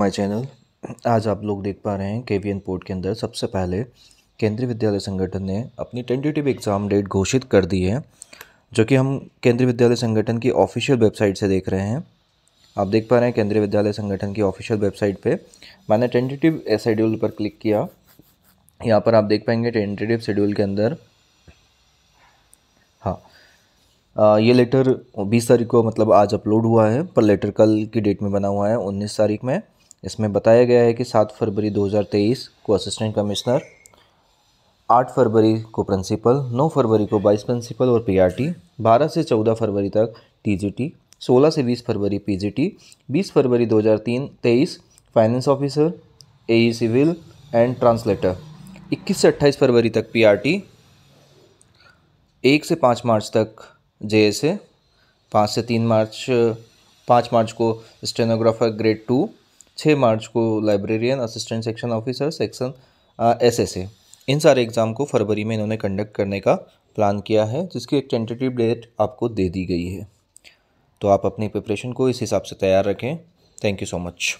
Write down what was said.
my channel आज आप लोग देख पा रहे हैं के वी पोर्ट के अंदर सबसे पहले केंद्रीय विद्यालय संगठन ने अपनी टेंटेटिव एग्ज़ाम डेट घोषित कर दी है जो कि हम केंद्रीय विद्यालय संगठन की ऑफिशियल वेबसाइट से देख रहे हैं आप देख पा रहे हैं केंद्रीय विद्यालय संगठन की ऑफिशियल वेबसाइट पे मैंने टेंटेटिव शेड्यूल पर क्लिक किया यहाँ पर आप देख पाएंगे टेंटेटिव शेड्यूल के अंदर हाँ आ, ये लेटर 20 तारीख को मतलब आज अपलोड हुआ है पर लेटर कल की डेट में बना हुआ है 19 तारीख में इसमें बताया गया है कि सात फरवरी 2023 को असिस्टेंट कमिश्नर आठ फरवरी को प्रिंसिपल नौ फरवरी को वाइस प्रिंसिपल और पीआरटी बारह से चौदह फरवरी तक टीजीटी सोलह से बीस फरवरी पीजीटी बीस फरवरी 2023 finance officer A civil and translator इक्कीस से अट्ठाईस फरवरी तक पीआरटी एक से पाँच मार्च तक जे एस ए पाँच से तीन मार्च पाँच मार्च को स्टेनोग्राफर ग्रेड टू छः मार्च को librarian assistant section officer section S S A इन सारे एग्ज़ाम को फरवरी में इन्होंने कंडक्ट करने का प्लान किया है जिसकी एक टेंटेटिव डेट आपको दे दी गई है तो आप अपनी प्रिपरेशन को इस हिसाब से तैयार रखें थैंक यू सो मच